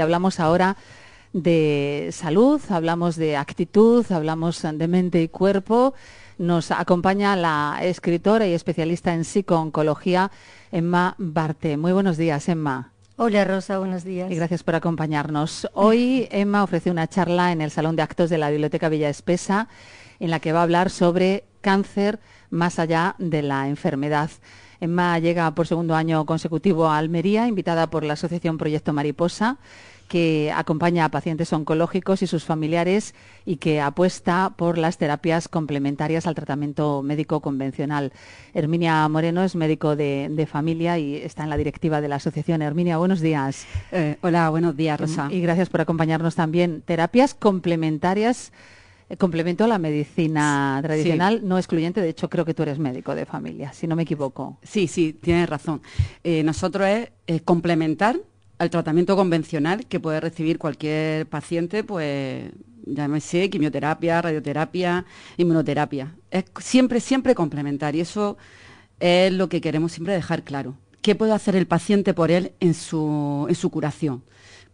Hablamos ahora de salud, hablamos de actitud, hablamos de mente y cuerpo. Nos acompaña la escritora y especialista en psicooncología, Emma Barte. Muy buenos días, Emma. Hola Rosa, buenos días. Y gracias por acompañarnos. Hoy Emma ofrece una charla en el Salón de Actos de la Biblioteca Villa Espesa en la que va a hablar sobre cáncer más allá de la enfermedad. Emma llega por segundo año consecutivo a Almería, invitada por la Asociación Proyecto Mariposa que acompaña a pacientes oncológicos y sus familiares y que apuesta por las terapias complementarias al tratamiento médico convencional. Herminia Moreno es médico de, familia y está en la directiva de la asociación. Herminia, buenos días. Eh, hola, buenos días, Rosa. Y gracias por acompañarnos también. Terapias complementarias eh, complemento a la medicina tradicional, no excluyente. De hecho, creo que tú eres médico de familia, si no me equivoco. Sí, sí, tienes razón. Eh, nosotros es complementar al tratamiento convencional que puede recibir cualquier paciente, pues llámese quimioterapia, radioterapia, inmunoterapia. Es siempre, siempre complementario. Eso es lo que queremos siempre dejar claro. ¿Qué puede hacer el paciente por él en su, en su curación?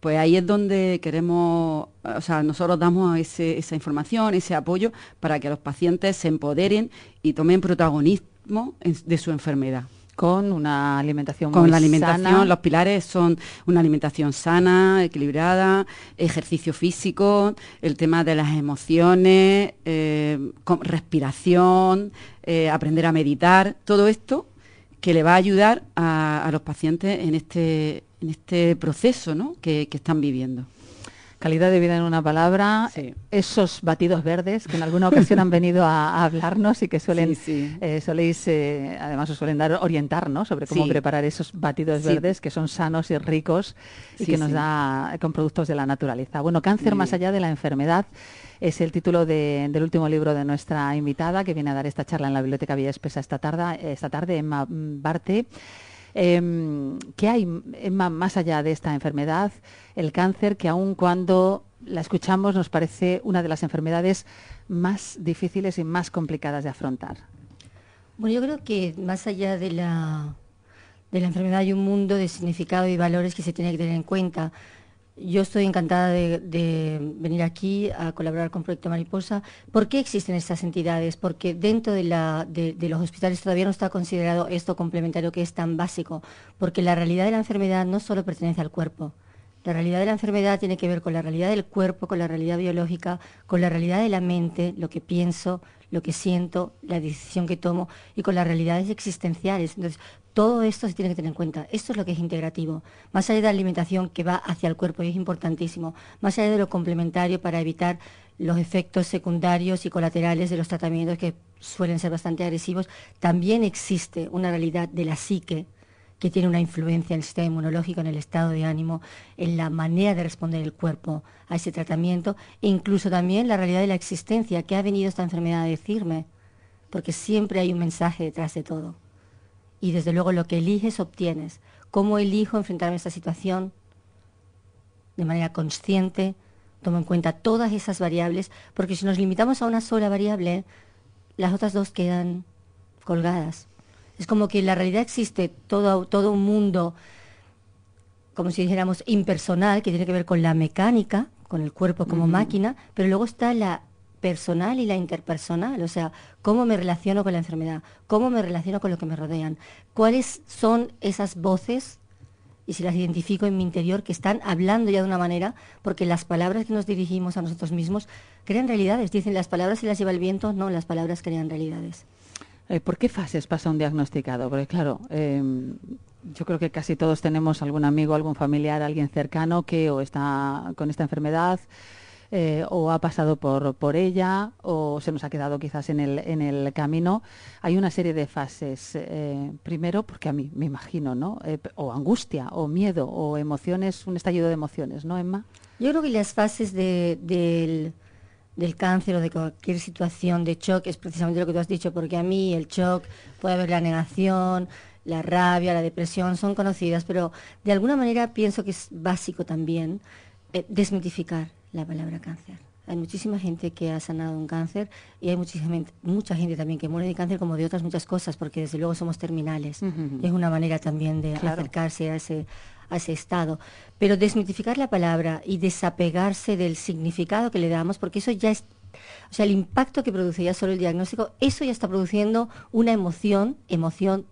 Pues ahí es donde queremos, o sea, nosotros damos esa información, ese apoyo para que los pacientes se empoderen y tomen protagonismo de su enfermedad con una alimentación con la alimentación los pilares son una alimentación sana equilibrada ejercicio físico el tema de las emociones eh, respiración eh, aprender a meditar todo esto que le va a ayudar a, los pacientes en este en este proceso que están viviendo Calidad de vida en una palabra, esos batidos verdes que en alguna ocasión han venido a, hablarnos y que suelen, eh, eh, además os suelen dar orientarnos sobre cómo preparar esos batidos verdes que son sanos y ricos y que nos da con productos de la naturaleza. Bueno, cáncer más allá de la enfermedad es el título del último libro de nuestra invitada que viene a dar esta charla en la Biblioteca Villa Espesa esta tarde, esta tarde Emma Barte. Em, ¿Qué hay más allá de esta enfermedad? El cáncer, que aun cuando la escuchamos nos parece una de las enfermedades más difíciles y más complicadas de afrontar. Bueno, yo creo que más allá de la, de la enfermedad hay un mundo de significado y valores que se tiene que tener en cuenta. Yo estoy encantada de, venir aquí a colaborar con Proyecto Mariposa. ¿Por qué existen estas entidades? Porque dentro de, de, los hospitales todavía no está considerado esto complementario que es tan básico, porque la realidad de la enfermedad no solo pertenece al cuerpo, la realidad de la enfermedad tiene que ver con la realidad del cuerpo, con la realidad biológica, con la realidad de la mente, lo que pienso, lo que siento, la decisión que tomo y con las realidades existenciales. Entonces, todo esto se tiene que tener en cuenta. Esto es lo que es integrativo. Más allá de la alimentación que va hacia el cuerpo y es importantísimo, más allá de lo complementario para evitar los efectos secundarios y colaterales de los tratamientos que suelen ser bastante agresivos, también existe una realidad de la psique que tiene una influencia en el sistema inmunológico, en el estado de ánimo, en la manera de responder el cuerpo a ese tratamiento e incluso también la realidad de la existencia, que ha venido esta enfermedad a decirme, porque siempre hay un mensaje detrás de todo. Y desde luego lo que eliges obtienes. ¿Cómo elijo enfrentarme a esta situación? De manera consciente, tomo en cuenta todas esas variables, porque si nos limitamos a una sola variable, las otras dos quedan colgadas. Es como que en la realidad existe todo, un mundo, como si dijéramos, impersonal, que tiene que ver con la mecánica, con el cuerpo como máquina, pero luego está la personal y la interpersonal, o sea, cómo me relaciono con la enfermedad, cómo me relaciono con lo que me rodean, cuáles son esas voces y si las identifico en mi interior, que están hablando ya de una manera, porque las palabras que nos dirigimos a nosotros mismos crean realidades. Dicen, las palabras se las lleva el viento, no, las palabras crean realidades. Eh, ¿Por qué fases pasa un diagnosticado? Porque claro, em, yo creo que casi todos tenemos algún amigo, algún familiar, alguien cercano que o está con esta enfermedad eh, o ha pasado por, ella o se nos ha quedado quizás en el, en el camino. Hay una serie de fases. Eh, primero, porque a mí me imagino, ¿no? o angustia, o miedo, o emociones, un estallido de emociones, ¿no, Emma? Yo creo que las fases de, del del cáncer o de cualquier situación de shock es precisamente lo que tú has dicho, porque a mí el shock puede haber la negación, la rabia, la depresión, son conocidas, pero de alguna manera pienso que es básico también eh, desmitificar la palabra cáncer. Hay muchísima gente que ha sanado un cáncer y hay muchísima, mucha gente también que muere de cáncer como de otras muchas cosas, porque desde luego somos terminales. Es una manera también de acercarse a ese, a ese estado. Pero desmitificar la palabra y desapegarse del significado que le damos, porque eso ya es o sea, el impacto que produce ya solo el diagnóstico, eso ya está produciendo una emoción, emoción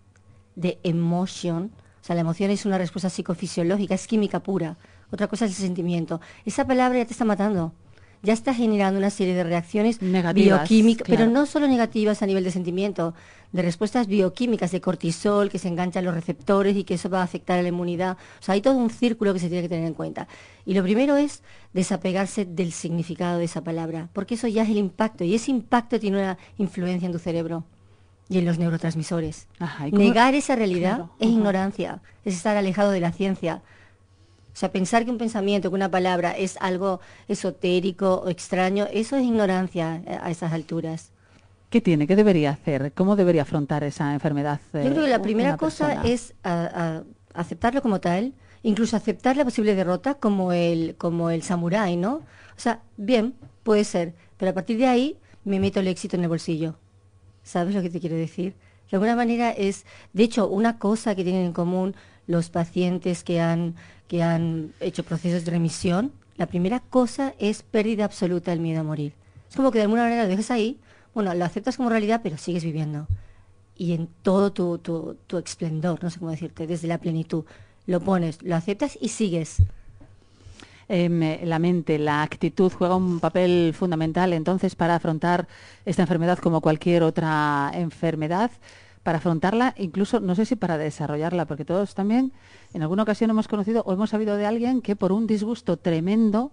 de emotion. O sea, la emoción es una respuesta psicofisiológica, es química pura. Otra cosa es el sentimiento. Esa palabra ya te está matando ya está generando una serie de reacciones bioquímicas, pero no solo negativas a nivel de sentimiento, de respuestas bioquímicas de cortisol que se enganchan los receptores y que eso va a afectar a la inmunidad. O sea, hay todo un círculo que se tiene que tener en cuenta. Y lo primero es desapegarse del significado de esa palabra, porque eso ya es el impacto y ese impacto tiene una influencia en tu cerebro y en los neurotransmisores. Negar esa realidad es ignorancia, es estar alejado de la ciencia, o sea, pensar que un pensamiento, que una palabra es algo esotérico o extraño, eso es ignorancia eh, a esas alturas. ¿Qué tiene? ¿Qué debería hacer? ¿Cómo debería afrontar esa enfermedad? Yo eh, creo que la primera cosa es aceptarlo como tal, incluso aceptar la posible derrota como el, como el samurái, ¿no? O sea, bien, puede ser, pero a partir de ahí me meto el éxito en el bolsillo. ¿Sabes lo que te quiero decir? De alguna manera es, de hecho, una cosa que tienen en común los pacientes que han, que han hecho procesos de remisión, la primera cosa es pérdida absoluta del miedo a morir. Es como que de alguna manera lo dejas ahí, bueno, lo aceptas como realidad, pero sigues viviendo. Y en todo tu, tu, tu esplendor, no sé cómo decirte, desde la plenitud, lo pones, lo aceptas y sigues. Em, la mente, la actitud juega un papel fundamental entonces para afrontar esta enfermedad como cualquier otra enfermedad para afrontarla, incluso no sé si para desarrollarla, porque todos también en alguna ocasión hemos conocido o hemos sabido de alguien que por un disgusto tremendo,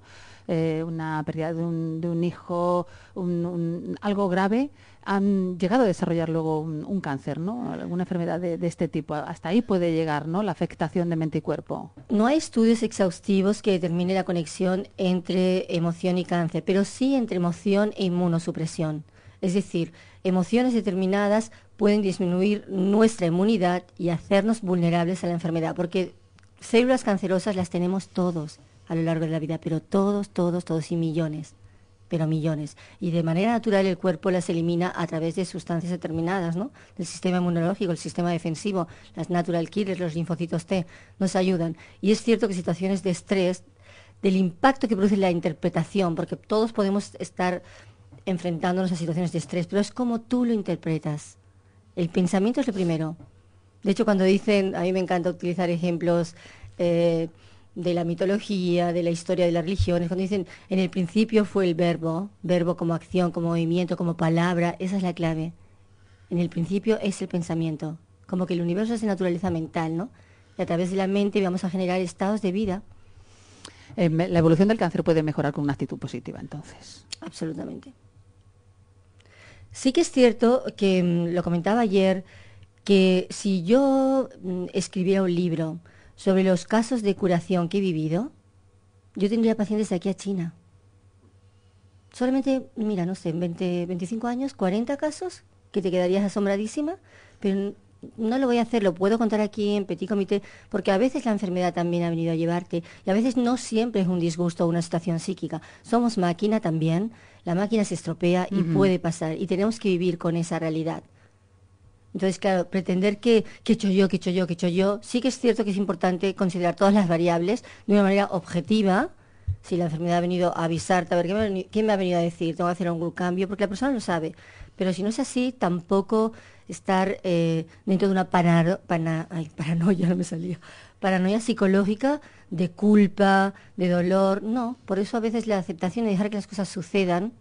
eh, una pérdida de un, hijo, algo grave, han llegado a desarrollar luego un, cáncer, ¿no? Alguna enfermedad de, este tipo. Hasta ahí puede llegar, ¿no? La afectación de mente y cuerpo. No hay estudios exhaustivos que determinen la conexión entre emoción y cáncer, pero sí entre emoción e inmunosupresión. Es decir, emociones determinadas pueden disminuir nuestra inmunidad y hacernos vulnerables a la enfermedad, porque células cancerosas las tenemos todos a lo largo de la vida, pero todos, todos, todos y millones pero millones. Y de manera natural el cuerpo las elimina a través de sustancias determinadas, ¿no? El sistema inmunológico, el sistema defensivo, las natural killers, los linfocitos T, nos ayudan. Y es cierto que situaciones de estrés, del impacto que produce la interpretación, porque todos podemos estar enfrentándonos a situaciones de estrés, pero es como tú lo interpretas. El pensamiento es lo primero. De hecho, cuando dicen, a mí me encanta utilizar ejemplos eh, de la mitología, de la historia de las religiones, cuando dicen, en el principio fue el verbo, verbo como acción, como movimiento, como palabra, esa es la clave. En el principio es el pensamiento, como que el universo es de naturaleza mental, ¿no? Y a través de la mente vamos a generar estados de vida. Eh, la evolución del cáncer puede mejorar con una actitud positiva, entonces. Absolutamente. Sí que es cierto que mm, lo comentaba ayer, que si yo mm, escribiera un libro sobre los casos de curación que he vivido, yo tendría pacientes de aquí a China. Solamente, mira, no sé, 20, 25 años, 40 casos, que te quedarías asombradísima, pero no lo voy a hacer, lo puedo contar aquí en Petit Comité, porque a veces la enfermedad también ha venido a llevarte y a veces no siempre es un disgusto o una situación psíquica. Somos máquina también, la máquina se estropea y puede pasar y tenemos que vivir con esa realidad. Entonces, claro, pretender que, que he hecho yo, que he hecho yo, que he hecho yo, sí que es cierto que es importante considerar todas las variables de una manera objetiva, si la enfermedad ha venido a avisarte, a ver, ¿qué me, ¿quién me ha venido a decir? Tengo que hacer algún cambio, porque la persona lo sabe. Pero si no es así, tampoco estar eh, dentro de una paranoia, me paranoia psicológica de culpa, de dolor, no. Por eso a veces la aceptación de dejar que las cosas sucedan,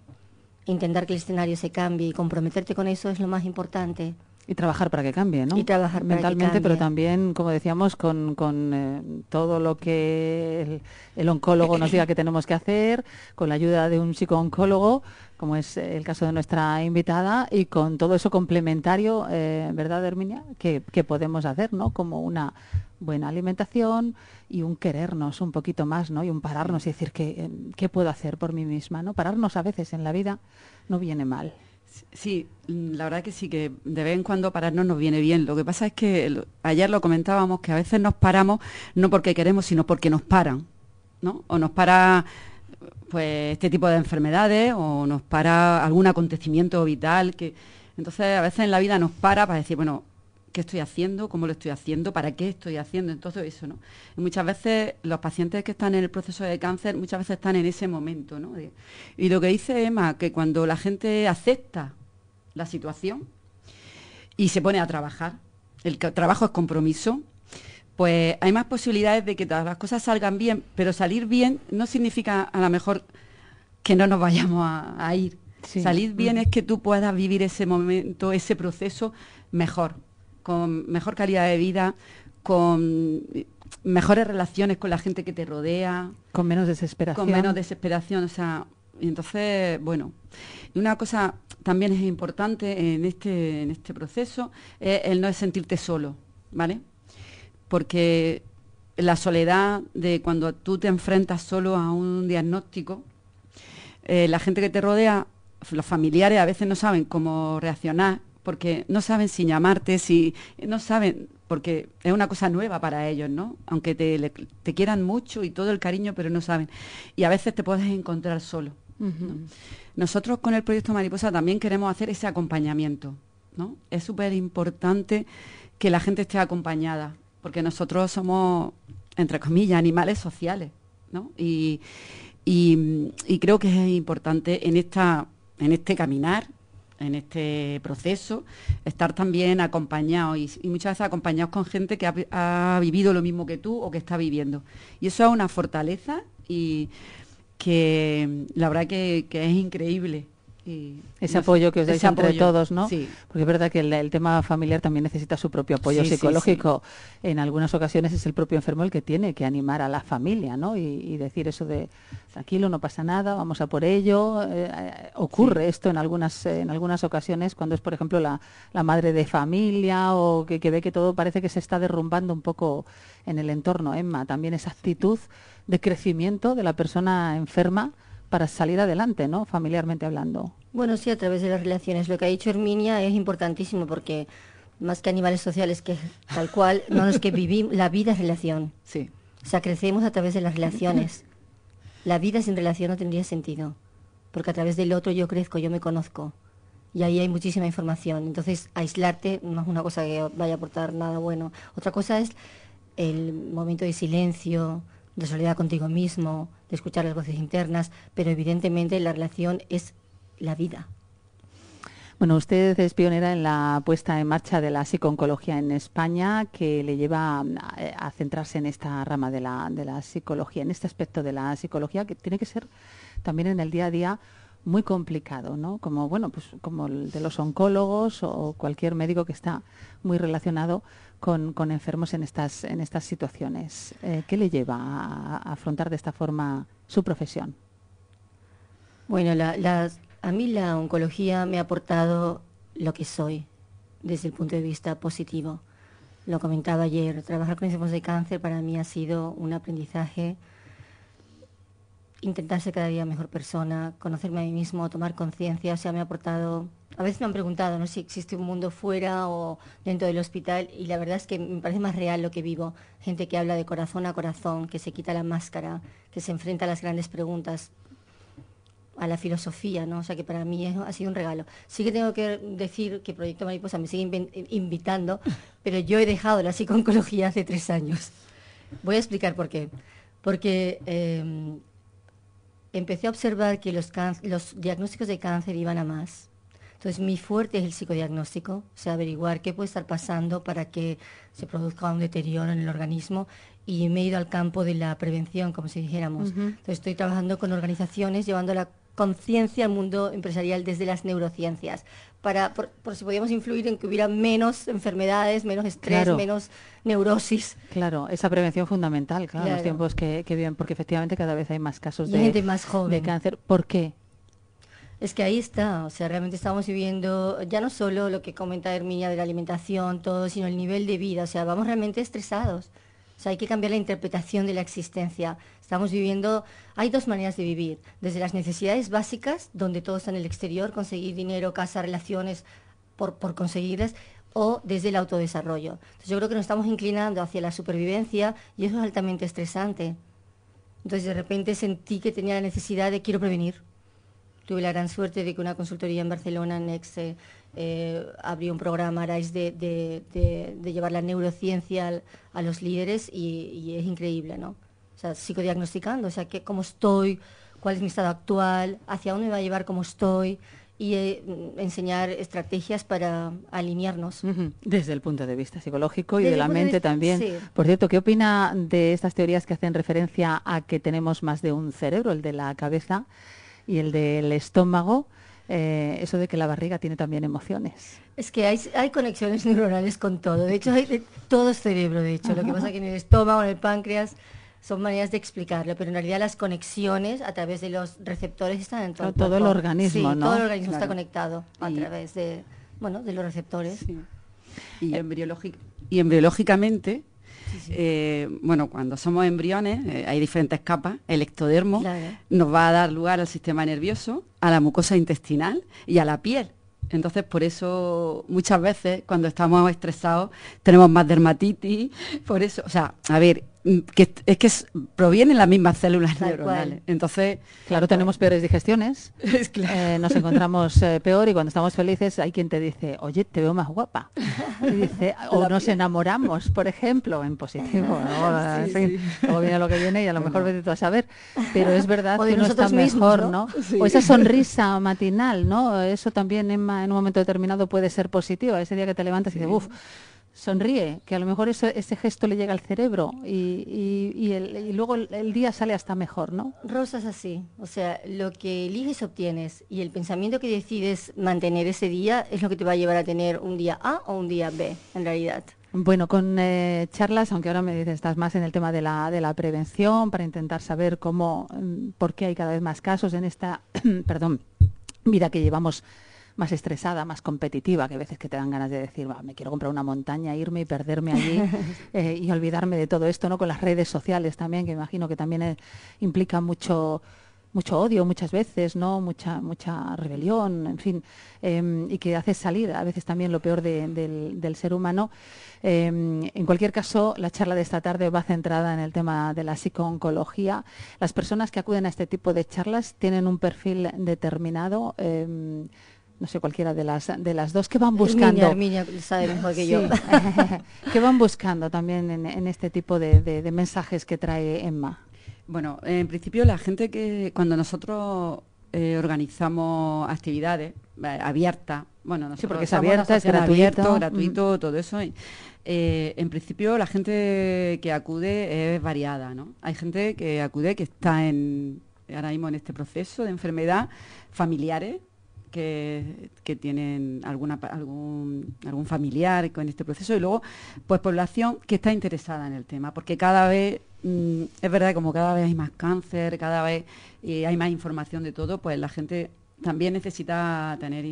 intentar que el escenario se cambie y comprometerte con eso es lo más importante. Y trabajar para que cambie, ¿no? Y trabajar mentalmente, pero también, como decíamos, con, eh, todo lo que el, oncólogo nos diga que tenemos que hacer, con la ayuda de un psicooncólogo, como es el caso de nuestra invitada, y con todo eso complementario, eh, ¿verdad, Herminia? Que, podemos hacer, ¿no? Como una buena alimentación y un querernos un poquito más, ¿no? Y un pararnos y decir, ¿qué, eh, qué puedo hacer por mí misma, ¿no? Pararnos a veces en la vida no viene mal. Sí, la verdad que sí, que de vez en cuando pararnos nos viene bien. Lo que pasa es que ayer lo comentábamos, que a veces nos paramos no porque queremos, sino porque nos paran, ¿no? O nos para pues este tipo de enfermedades o nos para algún acontecimiento vital que entonces a veces en la vida nos para para decir, bueno, qué estoy haciendo, cómo lo estoy haciendo, para qué estoy haciendo, entonces eso, ¿no? muchas veces los pacientes que están en el proceso de cáncer muchas veces están en ese momento, ¿no? Y lo que dice Emma, que cuando la gente acepta la situación y se pone a trabajar, el trabajo es compromiso, pues hay más posibilidades de que todas las cosas salgan bien, pero salir bien no significa a lo mejor que no nos vayamos a, ir. Salir bien mm. es que tú puedas vivir ese momento, ese proceso mejor con mejor calidad de vida, con mejores relaciones con la gente que te rodea. Con menos desesperación. Con menos desesperación, o sea, y entonces, bueno, una cosa también es importante en este, en este proceso es el no sentirte solo, ¿vale? Porque la soledad de cuando tú te enfrentas solo a un diagnóstico, eh, la gente que te rodea, los familiares a veces no saben cómo reaccionar porque no saben si llamarte, si no saben, porque es una cosa nueva para ellos, ¿no? Aunque te, quieran mucho y todo el cariño, pero no saben. Y a veces te puedes encontrar solo. Nosotros con el proyecto Mariposa también queremos hacer ese acompañamiento, ¿no? Es súper importante que la gente esté acompañada, porque nosotros somos, entre comillas, animales sociales, ¿no? Y, creo que es importante en, esta, en este caminar en este proceso, estar también acompañados y, muchas veces acompañados con gente que ha, vivido lo mismo que tú o que está viviendo. Y eso es una fortaleza y que la verdad que, es increíble ese apoyo que os dais entre todos, ¿no? Porque es verdad que el, tema familiar también necesita su propio apoyo psicológico. en algunas ocasiones es el propio enfermo el que tiene que animar a la familia, ¿no? Y, decir eso de tranquilo, no pasa nada, vamos a por ello. Eh, eh, ocurre esto en algunas, en algunas ocasiones cuando es, por ejemplo, la, madre de familia o que, ve que todo parece que se está derrumbando un poco en el entorno, Emma. También esa actitud de crecimiento de la persona enferma para salir adelante, ¿no? Familiarmente hablando. Bueno, sí, a través de las relaciones. Lo que ha dicho Herminia es importantísimo porque más que animales sociales, que tal cual, no es que vivimos, la vida es relación. Sí. O sea, crecemos a través de las relaciones. La vida sin relación no tendría sentido, porque a través del otro yo crezco, yo me conozco, y ahí hay muchísima información. Entonces, aislarte no es una cosa que vaya a aportar nada bueno. Otra cosa es el momento de silencio, de soledad contigo mismo, de escuchar las voces internas, pero evidentemente la relación es la vida. Bueno, usted es pionera en la puesta en marcha de la psicooncología en España, que le lleva a, centrarse en esta rama de la, psicología, en este aspecto de la psicología, que tiene que ser también en el día a día muy complicado, ¿no? Como bueno, pues como el de los oncólogos o cualquier médico que está muy relacionado con, enfermos en estas, en estas situaciones. Eh, ¿Qué le lleva a, afrontar de esta forma su profesión? Bueno, a mí la oncología me ha aportado lo que soy desde el punto de vista positivo. Lo comentaba ayer, trabajar con enfermos de cáncer para mí ha sido un aprendizaje intentar ser cada día mejor persona, conocerme a mí mismo, tomar conciencia, o sea, me ha aportado a veces me han preguntado si existe un mundo fuera o dentro del hospital y la verdad es que me parece más real lo que vivo. Gente que habla de corazón a corazón, que se quita la máscara, que se enfrenta a las grandes preguntas a la filosofía, ¿no? O sea que para mí ha sido un regalo. Sí que tengo que decir que Proyecto Mariposa me sigue eh, invitando, pero yo he dejado la psiconcología hace tres años. Voy a explicar por qué. Porque em, empecé a observar que los diagnósticos de cáncer iban a más entonces, mi fuerte es el psicodiagnóstico, o sea, averiguar qué puede estar pasando para que se produzca un deterioro en el organismo y me he ido al campo de la prevención, como si dijéramos. Entonces, estoy trabajando con organizaciones, llevando la conciencia al mundo empresarial desde las neurociencias, para, por, si podíamos influir en que hubiera menos enfermedades, menos estrés, menos neurosis. Claro, esa prevención fundamental, claro, los tiempos que, que, viven, porque efectivamente cada vez hay más casos de, gente más joven. de cáncer. ¿Por qué? Es que ahí está, o sea, realmente estamos viviendo ya no solo lo que comenta Herminia de la alimentación, todo, sino el nivel de vida, o sea, vamos realmente estresados. O sea, hay que cambiar la interpretación de la existencia. Estamos viviendo, hay dos maneras de vivir, desde las necesidades básicas, donde todo está en el exterior, conseguir dinero, casa, relaciones, por, por conseguirlas, o desde el autodesarrollo. Entonces yo creo que nos estamos inclinando hacia la supervivencia y eso es altamente estresante. Entonces de repente sentí que tenía la necesidad de quiero prevenir Tuve la gran suerte de que una consultoría en Barcelona, Next, eh, eh, abrió un programa de, llevar la neurociencia a los líderes y, es increíble, ¿no? O sea, psicodiagnosticando, o sea, cómo estoy, cuál es mi estado actual, hacia dónde me va a llevar cómo estoy y eh, mm, enseñar estrategias para alinearnos. Desde el punto de vista psicológico y de la mente también. Por cierto, ¿qué opina de estas teorías que hacen referencia a que tenemos más de un cerebro, el de la cabeza? y el del estómago, eh, eso de que la barriga tiene también emociones. Es que hay, conexiones neuronales con todo, de hecho hay de, todo es este cerebro, de hecho, lo que pasa aquí en el estómago, en el páncreas son maneras de explicarlo, pero en realidad las conexiones a través de los receptores están en todo, el, todo el organismo, sí, Todo el organismo está conectado a través de, de los receptores. Eh, y embriológicamente eh, bueno, cuando somos embriones, eh, hay diferentes capas, el ectodermo nos va a dar lugar al sistema nervioso, a la mucosa intestinal y a la piel. Entonces, por eso muchas veces cuando estamos estresados tenemos más dermatitis, por eso, o sea, a ver, Mm, que es que proviene provienen las mismas células Entonces, claro, tenemos pues, peores digestiones, eh, nos encontramos eh, peor y cuando estamos felices hay quien te dice, oye, te veo más guapa. dice, o nos enamoramos, por ejemplo, en positivo. ¿no? Luego viene lo que viene y a lo mejor bueno. tú a saber. Pero es verdad que uno está mejor, ¿no? O esa sonrisa matinal, ¿no? Eso también, en un momento determinado puede ser positiva. Ese día que te levantas y dices, uff sonríe, que a lo mejor ese, gesto le llega al cerebro y, luego el, día sale hasta mejor, ¿no? Rosa así, o sea, lo que eliges obtienes y el pensamiento que decides mantener ese día es lo que te va a llevar a tener un día A o un día B, en realidad. Bueno, con eh, charlas, aunque ahora me dices, estás más en el tema de la, de la prevención, para intentar saber cómo, mm, por qué hay cada vez más casos en esta, perdón, vida que llevamos más estresada, más competitiva, que a veces que te dan ganas de decir, me quiero comprar una montaña, irme y perderme allí eh, y olvidarme de todo esto, ¿no? Con las redes sociales también, que imagino que también eh, implica mucho mucho odio muchas veces, ¿no? Mucha, mucha rebelión, en fin, em, y que hace salir a veces también lo peor del, ser humano. Em, en cualquier caso, la charla de esta tarde va centrada en el tema de la psicooncología. Las personas que acuden a este tipo de charlas tienen un perfil determinado. Em, no sé, cualquiera de las, de las dos, que van buscando. Herminia, sabe que yo. ¿Qué van buscando también en, este tipo de, mensajes que trae Emma? Bueno, en principio la gente que cuando nosotros eh, organizamos actividades eh, abiertas, bueno, no sí, porque es abierta, es gratuito, mm. todo eso. Eh, en principio la gente que acude es variada, ¿no? Hay gente que acude que está en ahora mismo en este proceso de enfermedad, familiares que, tienen alguna, algún, algún familiar con este proceso y luego pues población que está interesada en el tema, porque cada vez mm, es verdad, como cada vez hay más cáncer, cada vez hay más información de todo, pues la gente también necesita tener,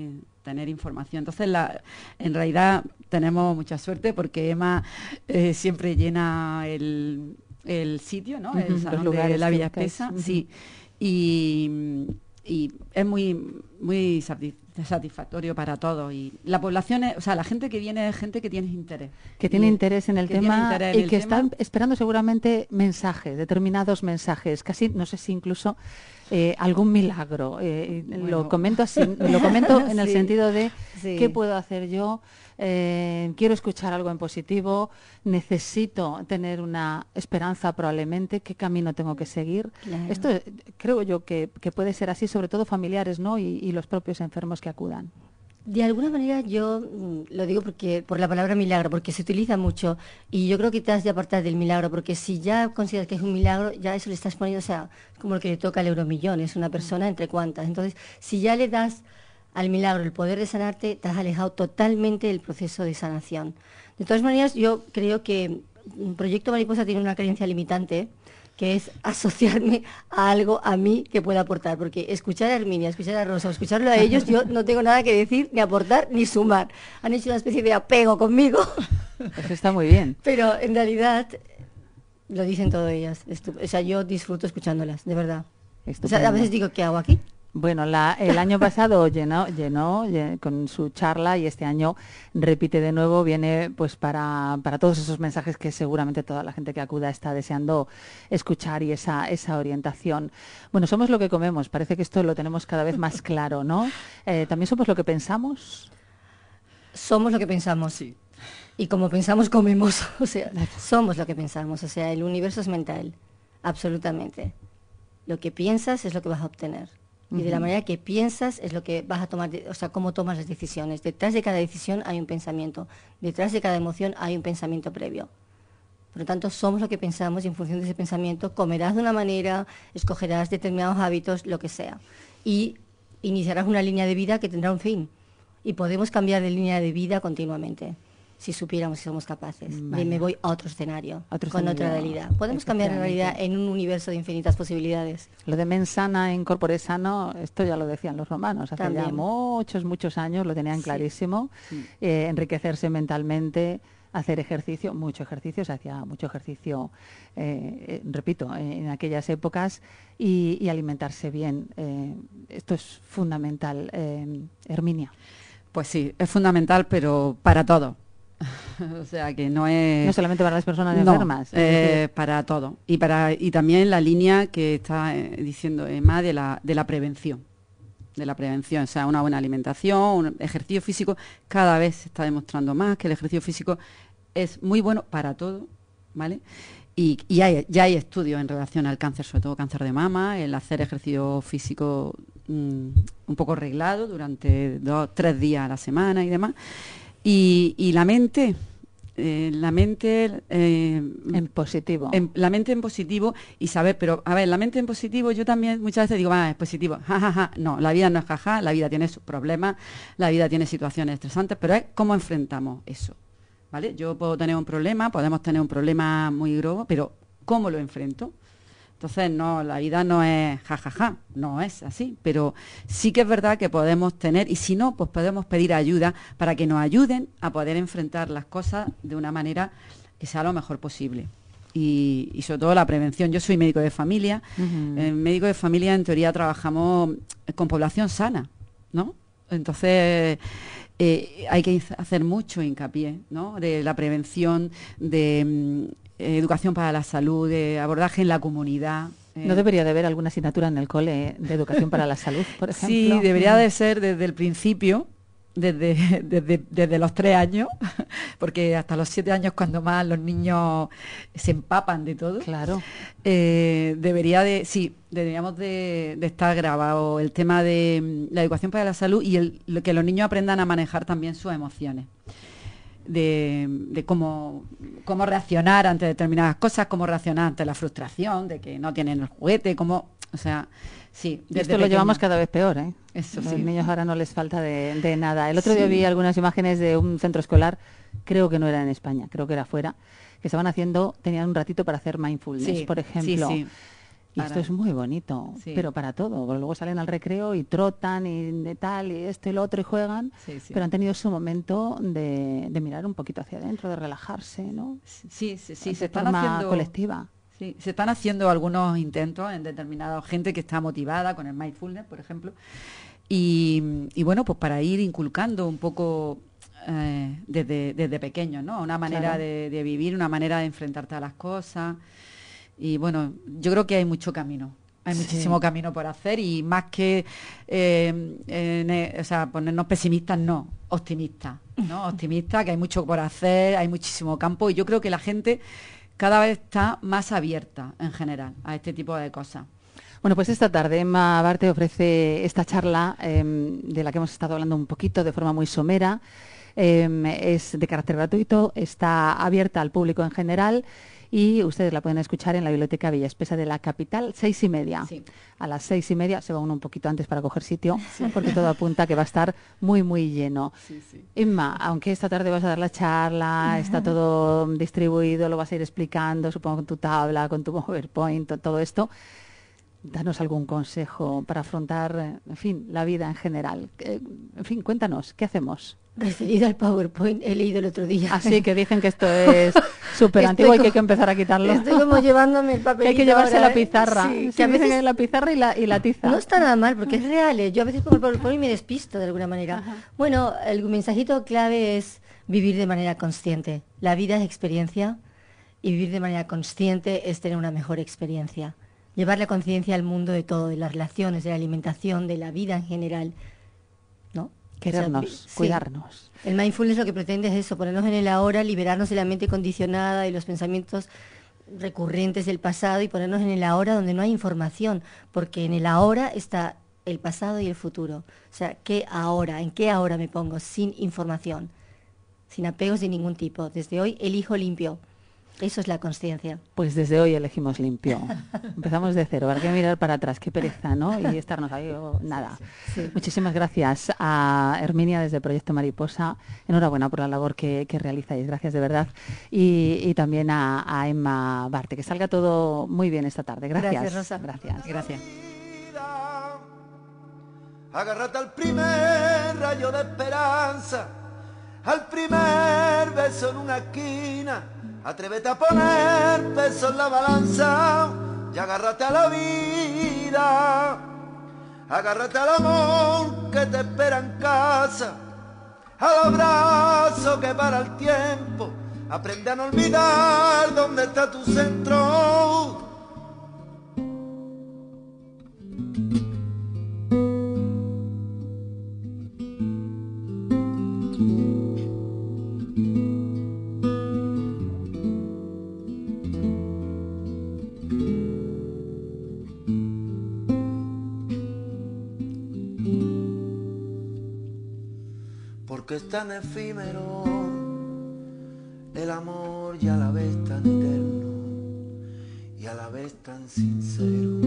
tener información. Entonces, la, en realidad tenemos mucha suerte porque Emma eh, siempre llena el, sitio, ¿no? el salón de la Villa Espesa, sí. Y, y es muy, muy satisfactorio para todo Y la población, es, o sea, la gente que viene es gente que tiene interés. Que tiene interés en el tema y que están esperando seguramente mensajes, determinados mensajes, casi no sé si incluso eh, algún milagro. Eh, lo comento así, lo comento en el sentido de qué puedo hacer yo. Eh, quiero escuchar algo en positivo, necesito tener una esperanza probablemente, qué camino tengo que seguir. Esto creo yo que, puede ser así, sobre todo familiares ¿no? y los propios enfermos que acudan de alguna manera yo mm, lo digo porque por la palabra milagro, porque se utiliza mucho y yo creo que te has de apartar del milagro, porque si ya consideras que es un milagro, ya eso le estás poniendo, o sea, como el que le toca al euromillón, es una persona entre cuantas. Entonces, si ya le das al milagro el poder de sanarte, te has alejado totalmente del proceso de sanación. De todas maneras, yo creo que un mm, Proyecto Mariposa tiene una creencia limitante que es asociarme a algo a mí que pueda aportar, porque escuchar a Herminia, escuchar a Rosa, escucharlo a ellos, yo no tengo nada que decir, ni aportar, ni sumar. Han hecho una especie de apego conmigo. Eso está muy bien. Pero en realidad lo dicen todas ellas. O sea, yo disfruto escuchándolas, de verdad. O sea, a veces digo, ¿qué hago aquí? Bueno, el año pasado llenó, con su charla y este año repite de nuevo, viene pues para, todos esos mensajes que seguramente toda la gente que acuda está deseando escuchar y esa, orientación. Bueno, somos lo que comemos, parece que esto lo tenemos cada vez más claro, ¿no? Eh, ¿También somos lo que pensamos? Somos lo que pensamos, sí. Y como pensamos, comemos. O sea, somos lo que pensamos. O sea, el universo es mental, absolutamente. Lo que piensas es lo que vas a obtener y de la manera que piensas es lo que vas a tomar, o sea, cómo tomas las decisiones. Detrás de cada decisión hay un pensamiento, detrás de cada emoción hay un pensamiento previo. Por lo tanto, somos lo que pensamos y en función de ese pensamiento comerás de una manera, escogerás determinados hábitos, lo que sea. Y iniciarás una línea de vida que tendrá un fin. Y podemos cambiar de línea de vida continuamente si supiéramos si somos capaces. me voy a otro escenario, con otra realidad. Podemos cambiar la realidad en un universo de infinitas posibilidades. Lo de mensana sana en corpore sano, esto ya lo decían los romanos, hace ya muchos, muchos años, lo tenían clarísimo. Eh, enriquecerse mentalmente hacer ejercicio, mucho ejercicio, se hacía mucho ejercicio, eh, eh, repito, en, aquellas épocas, y, alimentarse bien. esto es fundamental, Herminia. Pues sí, es fundamental, pero para todo. o sea que no es no solamente para las personas enfermas eh, para todo y para también la línea que está eh, diciendo Emma de la de la prevención de la prevención, o sea, una buena alimentación, un ejercicio físico, cada vez se está demostrando más que el ejercicio físico es muy bueno para todo, ¿vale? Y, ya hay estudios en relación al cáncer, sobre todo cáncer de mama, el hacer ejercicio físico mm, un poco reglado durante dos, tres días a la semana y demás. Y, la mente, eh, la mente eh, en positivo la mente en positivo y saber pero a ver la mente en positivo yo también muchas veces digo ah, es positivo jajaja ja, ja. no la vida no es jaja la vida tiene sus problemas la vida tiene situaciones estresantes pero es cómo enfrentamos eso vale yo puedo tener un problema podemos tener un problema muy grobo pero cómo lo enfrento entonces, no, la vida no es jajaja, no es así, pero sí que es verdad que podemos tener, y si no, pues podemos pedir ayuda para que nos ayuden a poder enfrentar las cosas de una manera que sea lo mejor posible. Y, sobre todo la prevención. Yo soy médico de familia. médico de familia, en teoría, trabajamos con población sana, ¿no? Entonces, eh, hay que hacer mucho hincapié, ¿no? De la prevención, de mm, eh, educación para la salud, abordaje en la comunidad. Eh. ¿No debería de haber alguna asignatura en el cole de educación para la salud, por ejemplo? Sí, debería mm. de ser desde el principio, desde, desde, desde, los tres años, porque hasta los siete años cuando más los niños se empapan de todo. Claro. Eh, debería de, sí, deberíamos de, estar grabado el tema de mm, la educación para la salud y que los niños aprendan a manejar también sus emociones de, cómo, cómo, reaccionar ante determinadas cosas, cómo reaccionar ante la frustración de que no tienen el juguete, cómo, o sea, sí. esto lo llevamos cada vez peor, ¿eh? Eso Los niños ahora no les falta de, nada. El otro día vi algunas imágenes de un centro escolar, creo que no era en España, creo que era fuera, que estaban haciendo, tenían un ratito para hacer mindfulness, por ejemplo. Y esto es muy bonito, pero para todo. luego salen al recreo y trotan y tal y esto y lo otro y juegan, pero han tenido su momento de, mirar un poquito hacia adentro, de relajarse, ¿no? Sí, sí, sí. se están haciendo... colectiva. Sí, se están haciendo algunos intentos en determinada gente que está motivada con el mindfulness, por ejemplo. Y, bueno, pues para ir inculcando un poco eh, desde, desde ¿no? Una manera de, de, vivir, una manera de enfrentarte a las cosas. Y bueno, yo creo que hay mucho camino. Hay muchísimo camino por hacer y más que eh, eh, ponernos pesimistas, no, optimistas. ¿no? Optimistas, que hay mucho por hacer, hay muchísimo campo y yo creo que la gente cada vez está más abierta en general a este tipo de cosas. Bueno, pues esta tarde Emma Barte ofrece esta charla em, de la que hemos estado hablando un poquito de forma muy somera. Em, es de carácter gratuito, está abierta al público en general y ustedes la pueden escuchar en la Biblioteca Villa Espesa de la capital, seis y media. A las seis y media se va uno un poquito antes para coger sitio, porque todo apunta que va a estar muy, muy lleno. Sí, Inma, aunque esta tarde vas a dar la charla, está todo distribuido, lo vas a ir explicando, supongo, con tu tabla, con tu PowerPoint, todo esto danos algún consejo para afrontar, eh, en fin, la vida en general. Eh, en fin, cuéntanos, ¿qué hacemos? Referido al PowerPoint, he leído el otro día. Así ah, que dicen que esto es súper antiguo y que hay que empezar a quitarlo. Estoy como llevándome el papel. Hay que llevarse ¿eh? la pizarra. que a veces la pizarra y la, tiza. No está nada mal porque es real. Yo a veces me despisto de alguna manera. Bueno, el mensajito clave es vivir de manera consciente. La vida es experiencia y vivir de manera consciente es tener una mejor experiencia llevar la conciencia al mundo de todo, de las relaciones, de la alimentación, de la vida en general. ¿no? Querernos, cuidarnos. El mindfulness lo que pretende es eso, ponernos en el ahora, liberarnos de la mente condicionada, de los pensamientos recurrentes del pasado y ponernos en el ahora donde no hay información, porque en el ahora está el pasado y el futuro. O sea, ¿qué ahora? ¿En qué ahora me pongo? Sin información, sin apegos de ningún tipo. Desde hoy elijo limpio. Eso es la conciencia. Pues desde hoy elegimos limpio. Empezamos de cero. Hay que mirar para atrás. Qué pereza, ¿no? Y estarnos ahí, nada. Muchísimas gracias a Herminia desde Proyecto Mariposa. Enhorabuena por la labor que, realizáis. Gracias de verdad. Y, también a, Emma Barte. Que salga todo muy bien esta tarde. Gracias. Gracias, Rosa. Gracias. Gracias. al primer rayo de esperanza, al primer beso en una esquina Atrévete a poner peso en la balanza y agárrate a la vida. Agárrate al amor que te espera en casa, al abrazo que para el tiempo. Aprende a no olvidar dónde está tu centro tan efímero, el amor y a la vez tan eterno, y a la vez tan sincero,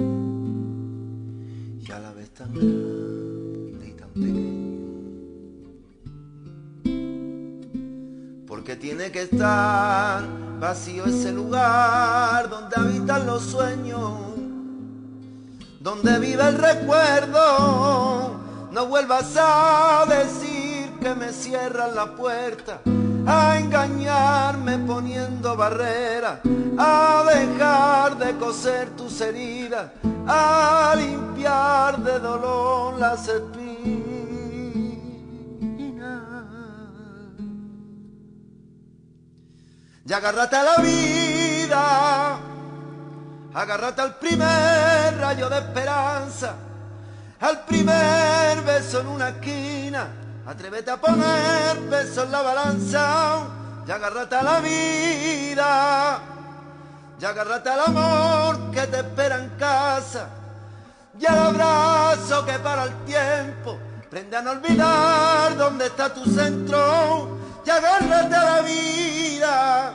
y a la vez tan grande y tan pequeño. Porque tiene que estar vacío ese lugar donde habitan los sueños, donde vive el recuerdo. No vuelvas a decir que me cierran la puerta, a engañarme poniendo barrera a dejar de coser tus heridas, a limpiar de dolor las espinas. Y agárrate a la vida, agárrate al primer rayo de esperanza, al primer beso en una esquina Atrévete a poner peso en la balanza y agárrate a la vida. Y agárrate al amor que te espera en casa. Y al abrazo que para el tiempo. Prende a no olvidar dónde está tu centro. Y agárrate a la vida.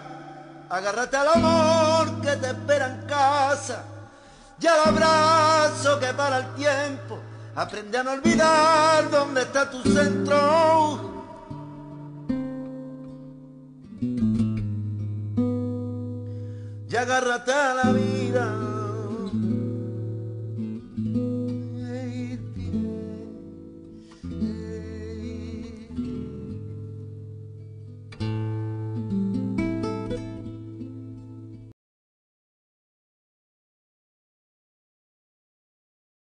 Agárrate al amor que te espera en casa. Y al abrazo que para el tiempo Aprende a no olvidar dónde está tu centro. Y agárrate a la vida.